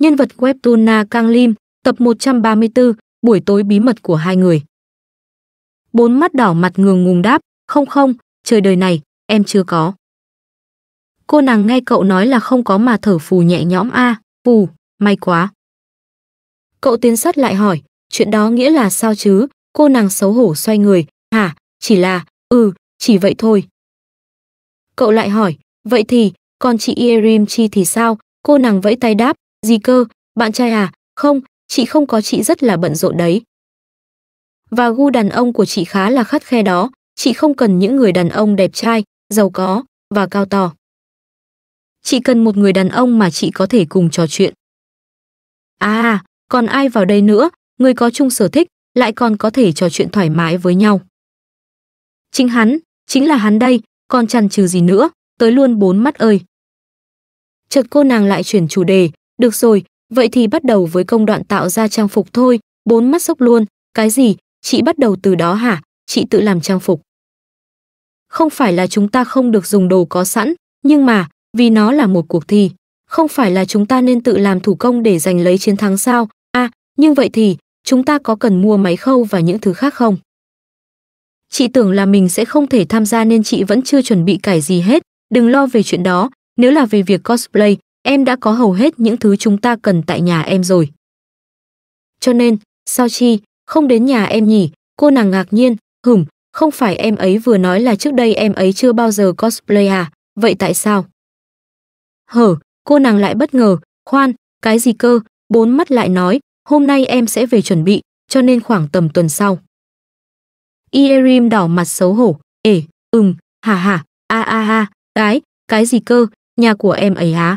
nhân vật webtoon Na Kang Lim, tập 134, buổi tối bí mật của hai người. Bốn mắt đỏ mặt ngường ngùng đáp, không không, trời đời này, em chưa có. Cô nàng nghe cậu nói là không có mà thở phù nhẹ nhõm a, à, phù, may quá. Cậu tiến sát lại hỏi, chuyện đó nghĩa là sao chứ? Cô nàng xấu hổ xoay người, hả, chỉ là, ừ, chỉ vậy thôi. Cậu lại hỏi, vậy thì, còn chị Yerim Chi thì sao? Cô nàng vẫy tay đáp, gì cơ, bạn trai à? Không, chị không có chị rất là bận rộn đấy. Và gu đàn ông của chị khá là khắt khe đó, chị không cần những người đàn ông đẹp trai, giàu có và cao to. Chị cần một người đàn ông mà chị có thể cùng trò chuyện. À, còn ai vào đây nữa, người có chung sở thích, lại còn có thể trò chuyện thoải mái với nhau. Chính hắn, chính là hắn đây, còn chần chừ gì nữa, tới luôn bốn mắt ơi. Chợt cô nàng lại chuyển chủ đề, được rồi, vậy thì bắt đầu với công đoạn tạo ra trang phục thôi, bốn mắt sốc luôn, cái gì, chị bắt đầu từ đó hả, chị tự làm trang phục. Không phải là chúng ta không được dùng đồ có sẵn, nhưng mà, vì nó là một cuộc thi, không phải là chúng ta nên tự làm thủ công để giành lấy chiến thắng sao, à, nhưng vậy thì, chúng ta có cần mua máy khâu và những thứ khác không? Chị tưởng là mình sẽ không thể tham gia nên chị vẫn chưa chuẩn bị cải gì hết, đừng lo về chuyện đó, nếu là về việc cosplay, em đã có hầu hết những thứ chúng ta cần tại nhà em rồi. Cho nên, sao chi, không đến nhà em nhỉ? Cô nàng ngạc nhiên, hửm, không phải em ấy vừa nói là trước đây em ấy chưa bao giờ cosplay à, vậy tại sao? Hở, cô nàng lại bất ngờ, khoan, cái gì cơ, bốn mắt lại nói, hôm nay em sẽ về chuẩn bị, cho nên khoảng tầm tuần sau. Ierim đỏ mặt xấu hổ, ể, ừm, hà hà, a a a, cái, cái gì cơ, nhà của em ấy hả?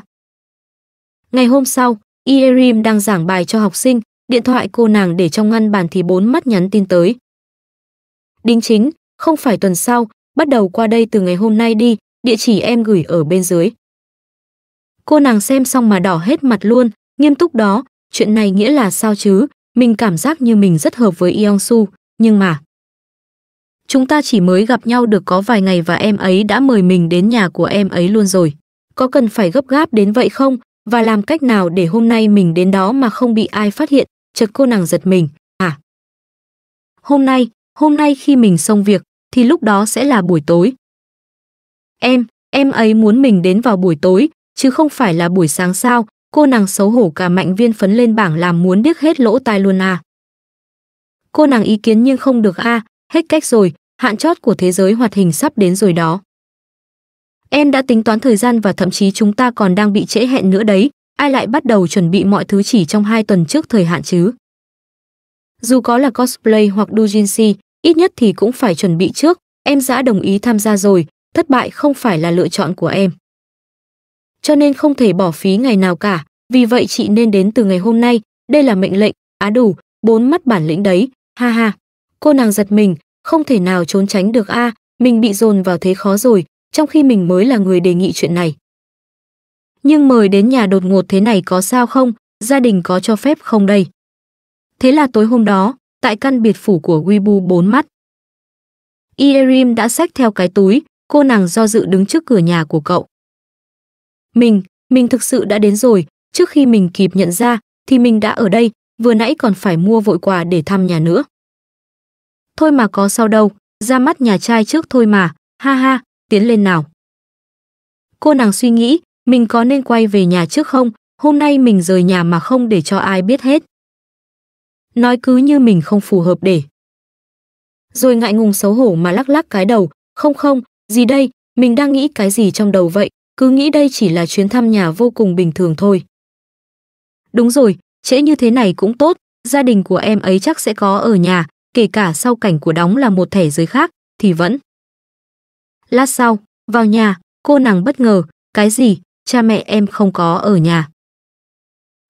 Ngày hôm sau, Ierim đang giảng bài cho học sinh, điện thoại cô nàng để trong ngăn bàn thì bốn mắt nhắn tin tới. Đính chính, không phải tuần sau, bắt đầu qua đây từ ngày hôm nay đi, địa chỉ em gửi ở bên dưới. Cô nàng xem xong mà đỏ hết mặt luôn, nghiêm túc đó, chuyện này nghĩa là sao chứ, mình cảm giác như mình rất hợp với Yeong Su, nhưng mà... Chúng ta chỉ mới gặp nhau được có vài ngày và em ấy đã mời mình đến nhà của em ấy luôn rồi. Có cần phải gấp gáp đến vậy không? và làm cách nào để hôm nay mình đến đó mà không bị ai phát hiện chợt cô nàng giật mình à hôm nay hôm nay khi mình xong việc thì lúc đó sẽ là buổi tối em em ấy muốn mình đến vào buổi tối chứ không phải là buổi sáng sao cô nàng xấu hổ cả mạnh viên phấn lên bảng làm muốn điếc hết lỗ tai luôn à cô nàng ý kiến nhưng không được a à, hết cách rồi hạn chót của thế giới hoạt hình sắp đến rồi đó Em đã tính toán thời gian và thậm chí chúng ta còn đang bị trễ hẹn nữa đấy, ai lại bắt đầu chuẩn bị mọi thứ chỉ trong hai tuần trước thời hạn chứ? Dù có là cosplay hoặc doujinshi, ít nhất thì cũng phải chuẩn bị trước, em đã đồng ý tham gia rồi, thất bại không phải là lựa chọn của em. Cho nên không thể bỏ phí ngày nào cả, vì vậy chị nên đến từ ngày hôm nay, đây là mệnh lệnh, á đủ, bốn mắt bản lĩnh đấy, ha ha. Cô nàng giật mình, không thể nào trốn tránh được a, à, mình bị dồn vào thế khó rồi, trong khi mình mới là người đề nghị chuyện này. Nhưng mời đến nhà đột ngột thế này có sao không, gia đình có cho phép không đây? Thế là tối hôm đó, tại căn biệt phủ của Weibu bốn mắt, Ierim đã xách theo cái túi, cô nàng do dự đứng trước cửa nhà của cậu. Mình, mình thực sự đã đến rồi, trước khi mình kịp nhận ra thì mình đã ở đây, vừa nãy còn phải mua vội quà để thăm nhà nữa. Thôi mà có sao đâu, ra mắt nhà trai trước thôi mà, ha ha, tiến lên nào. Cô nàng suy nghĩ, mình có nên quay về nhà trước không, hôm nay mình rời nhà mà không để cho ai biết hết. Nói cứ như mình không phù hợp để. Rồi ngại ngùng xấu hổ mà lắc lắc cái đầu, không không, gì đây, mình đang nghĩ cái gì trong đầu vậy, cứ nghĩ đây chỉ là chuyến thăm nhà vô cùng bình thường thôi. Đúng rồi, trễ như thế này cũng tốt, gia đình của em ấy chắc sẽ có ở nhà, kể cả sau cảnh của đóng là một thẻ giới khác, thì vẫn. Lát sau, vào nhà, cô nàng bất ngờ, cái gì, cha mẹ em không có ở nhà.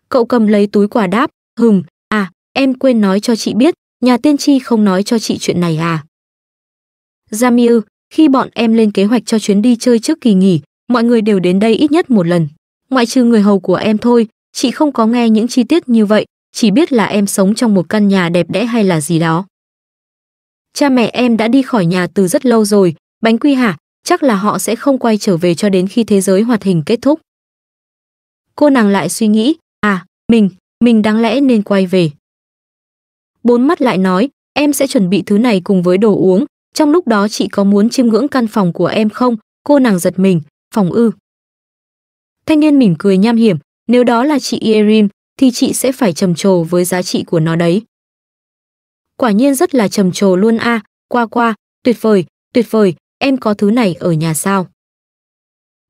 Cậu cầm lấy túi quà đáp, hừm, à, em quên nói cho chị biết, nhà tiên tri không nói cho chị chuyện này à. jamie khi bọn em lên kế hoạch cho chuyến đi chơi trước kỳ nghỉ, mọi người đều đến đây ít nhất một lần. Ngoại trừ người hầu của em thôi, chị không có nghe những chi tiết như vậy, chỉ biết là em sống trong một căn nhà đẹp đẽ hay là gì đó. Cha mẹ em đã đi khỏi nhà từ rất lâu rồi, Bánh quy hả? Chắc là họ sẽ không quay trở về cho đến khi thế giới hoạt hình kết thúc. Cô nàng lại suy nghĩ, à, mình, mình đáng lẽ nên quay về. Bốn mắt lại nói, em sẽ chuẩn bị thứ này cùng với đồ uống, trong lúc đó chị có muốn chiêm ngưỡng căn phòng của em không? Cô nàng giật mình, phòng ư. Thanh niên mỉm cười nham hiểm, nếu đó là chị Erim thì chị sẽ phải trầm trồ với giá trị của nó đấy. Quả nhiên rất là trầm trồ luôn a, à, qua qua, tuyệt vời, tuyệt vời, em có thứ này ở nhà sao?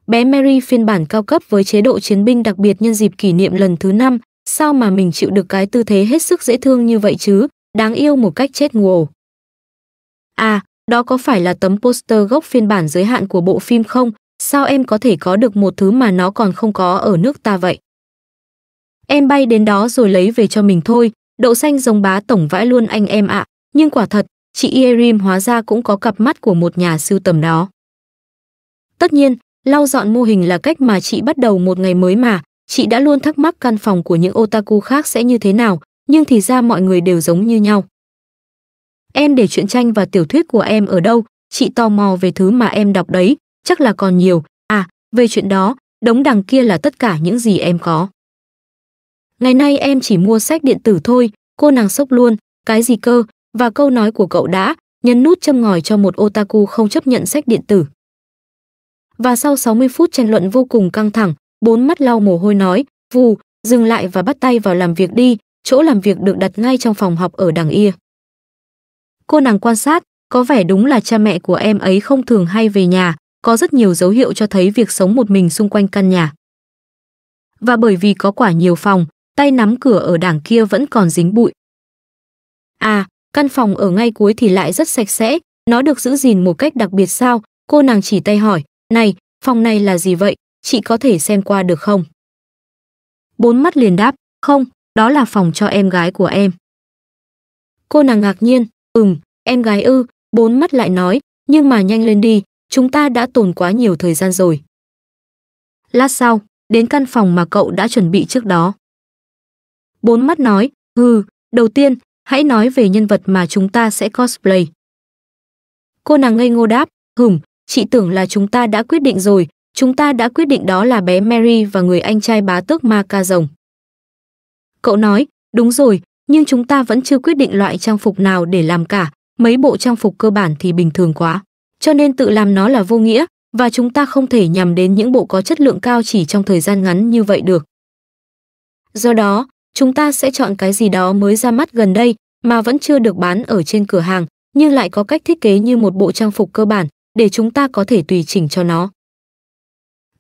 Bé Mary phiên bản cao cấp với chế độ chiến binh đặc biệt nhân dịp kỷ niệm lần thứ năm, sao mà mình chịu được cái tư thế hết sức dễ thương như vậy chứ, đáng yêu một cách chết ngùa. À, đó có phải là tấm poster gốc phiên bản giới hạn của bộ phim không? Sao em có thể có được một thứ mà nó còn không có ở nước ta vậy? Em bay đến đó rồi lấy về cho mình thôi, đậu xanh rồng bá tổng vãi luôn anh em ạ, à. nhưng quả thật, chị Erim hóa ra cũng có cặp mắt của một nhà sưu tầm đó. Tất nhiên, lau dọn mô hình là cách mà chị bắt đầu một ngày mới mà, chị đã luôn thắc mắc căn phòng của những otaku khác sẽ như thế nào, nhưng thì ra mọi người đều giống như nhau. Em để truyện tranh và tiểu thuyết của em ở đâu, chị tò mò về thứ mà em đọc đấy, chắc là còn nhiều, à, về chuyện đó, đống đằng kia là tất cả những gì em có. Ngày nay em chỉ mua sách điện tử thôi, cô nàng sốc luôn, cái gì cơ, và câu nói của cậu đã nhấn nút châm ngòi cho một otaku không chấp nhận sách điện tử. Và sau 60 phút tranh luận vô cùng căng thẳng, bốn mắt lau mồ hôi nói, vù, dừng lại và bắt tay vào làm việc đi, chỗ làm việc được đặt ngay trong phòng học ở đằng ia. Cô nàng quan sát, có vẻ đúng là cha mẹ của em ấy không thường hay về nhà, có rất nhiều dấu hiệu cho thấy việc sống một mình xung quanh căn nhà. Và bởi vì có quả nhiều phòng, tay nắm cửa ở đảng kia vẫn còn dính bụi. À, căn phòng ở ngay cuối thì lại rất sạch sẽ, nó được giữ gìn một cách đặc biệt sao? Cô nàng chỉ tay hỏi, "Này, phòng này là gì vậy? Chị có thể xem qua được không?" Bốn mắt liền đáp, "Không, đó là phòng cho em gái của em." Cô nàng ngạc nhiên, "Ừm, em gái ư?" Bốn mắt lại nói, "Nhưng mà nhanh lên đi, chúng ta đã tồn quá nhiều thời gian rồi." Lát sau, đến căn phòng mà cậu đã chuẩn bị trước đó. Bốn mắt nói, hừ, đầu tiên, hãy nói về nhân vật mà chúng ta sẽ cosplay. Cô nàng ngây ngô đáp, hửm, chị tưởng là chúng ta đã quyết định rồi, chúng ta đã quyết định đó là bé Mary và người anh trai bá tước ma ca rồng. Cậu nói, đúng rồi, nhưng chúng ta vẫn chưa quyết định loại trang phục nào để làm cả, mấy bộ trang phục cơ bản thì bình thường quá. Cho nên tự làm nó là vô nghĩa, và chúng ta không thể nhằm đến những bộ có chất lượng cao chỉ trong thời gian ngắn như vậy được. Do đó, chúng ta sẽ chọn cái gì đó mới ra mắt gần đây mà vẫn chưa được bán ở trên cửa hàng, nhưng lại có cách thiết kế như một bộ trang phục cơ bản để chúng ta có thể tùy chỉnh cho nó.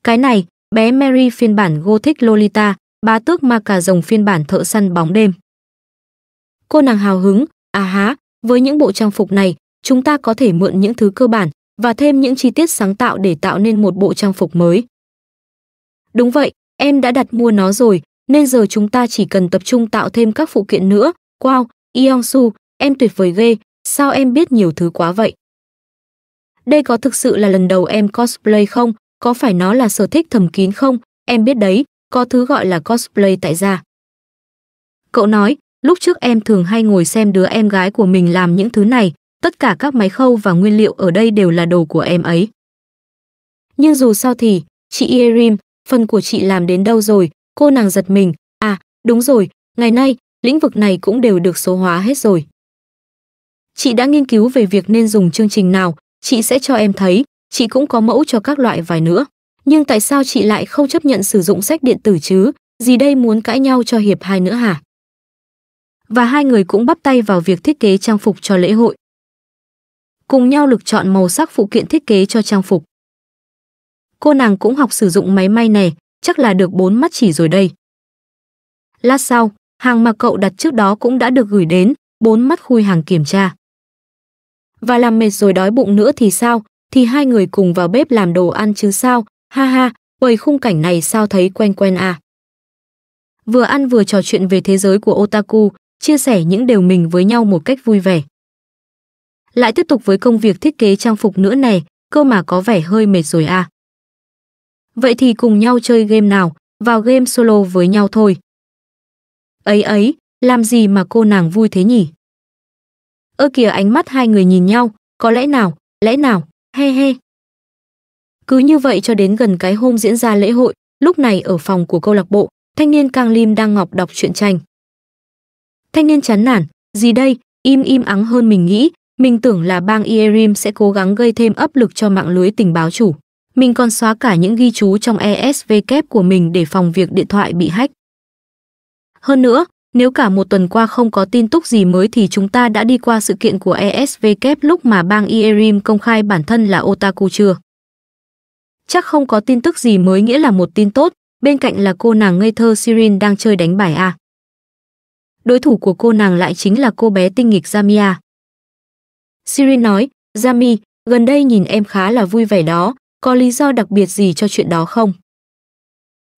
Cái này, bé Mary phiên bản Gothic Lolita, bá tước ma cà rồng phiên bản thợ săn bóng đêm. Cô nàng hào hứng, à há, với những bộ trang phục này, chúng ta có thể mượn những thứ cơ bản và thêm những chi tiết sáng tạo để tạo nên một bộ trang phục mới. Đúng vậy, em đã đặt mua nó rồi, nên giờ chúng ta chỉ cần tập trung tạo thêm các phụ kiện nữa. Wow, Yeong em tuyệt vời ghê, sao em biết nhiều thứ quá vậy? Đây có thực sự là lần đầu em cosplay không? Có phải nó là sở thích thầm kín không? Em biết đấy, có thứ gọi là cosplay tại gia. Cậu nói, lúc trước em thường hay ngồi xem đứa em gái của mình làm những thứ này, tất cả các máy khâu và nguyên liệu ở đây đều là đồ của em ấy. Nhưng dù sao thì, chị Yerim, phần của chị làm đến đâu rồi, Cô nàng giật mình, à, đúng rồi, ngày nay, lĩnh vực này cũng đều được số hóa hết rồi. Chị đã nghiên cứu về việc nên dùng chương trình nào, chị sẽ cho em thấy, chị cũng có mẫu cho các loại vài nữa. Nhưng tại sao chị lại không chấp nhận sử dụng sách điện tử chứ? Gì đây muốn cãi nhau cho hiệp hai nữa hả? Và hai người cũng bắt tay vào việc thiết kế trang phục cho lễ hội. Cùng nhau lực chọn màu sắc phụ kiện thiết kế cho trang phục. Cô nàng cũng học sử dụng máy may nè chắc là được bốn mắt chỉ rồi đây. Lát sau, hàng mà cậu đặt trước đó cũng đã được gửi đến, bốn mắt khui hàng kiểm tra. Và làm mệt rồi đói bụng nữa thì sao, thì hai người cùng vào bếp làm đồ ăn chứ sao, ha ha, bởi khung cảnh này sao thấy quen quen à. Vừa ăn vừa trò chuyện về thế giới của otaku, chia sẻ những điều mình với nhau một cách vui vẻ. Lại tiếp tục với công việc thiết kế trang phục nữa này, cơ mà có vẻ hơi mệt rồi à. Vậy thì cùng nhau chơi game nào, vào game solo với nhau thôi. Ấy ấy, làm gì mà cô nàng vui thế nhỉ? Ơ kìa ánh mắt hai người nhìn nhau, có lẽ nào, lẽ nào, he he. Cứ như vậy cho đến gần cái hôm diễn ra lễ hội, lúc này ở phòng của câu lạc bộ, thanh niên Cang Lim đang ngọc đọc truyện tranh. Thanh niên chán nản, gì đây, im im ắng hơn mình nghĩ, mình tưởng là bang Ierim sẽ cố gắng gây thêm áp lực cho mạng lưới tình báo chủ. Mình còn xóa cả những ghi chú trong ESVK của mình để phòng việc điện thoại bị hack. Hơn nữa, nếu cả một tuần qua không có tin tức gì mới thì chúng ta đã đi qua sự kiện của ESVK lúc mà bang Ierim công khai bản thân là otaku chưa. Chắc không có tin tức gì mới nghĩa là một tin tốt, bên cạnh là cô nàng ngây thơ Sirin đang chơi đánh bài A. Đối thủ của cô nàng lại chính là cô bé tinh nghịch Jamia. Sirin nói, Jami, gần đây nhìn em khá là vui vẻ đó, có lý do đặc biệt gì cho chuyện đó không?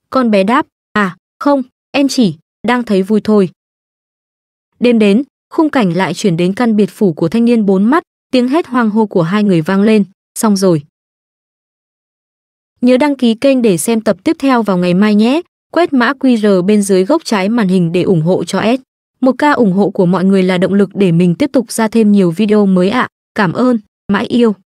Con bé đáp, à, không, em chỉ, đang thấy vui thôi. Đêm đến, khung cảnh lại chuyển đến căn biệt phủ của thanh niên bốn mắt, tiếng hét hoang hô của hai người vang lên, xong rồi. Nhớ đăng ký kênh để xem tập tiếp theo vào ngày mai nhé, quét mã QR bên dưới góc trái màn hình để ủng hộ cho S. Một ca ủng hộ của mọi người là động lực để mình tiếp tục ra thêm nhiều video mới ạ. À. Cảm ơn, mãi yêu.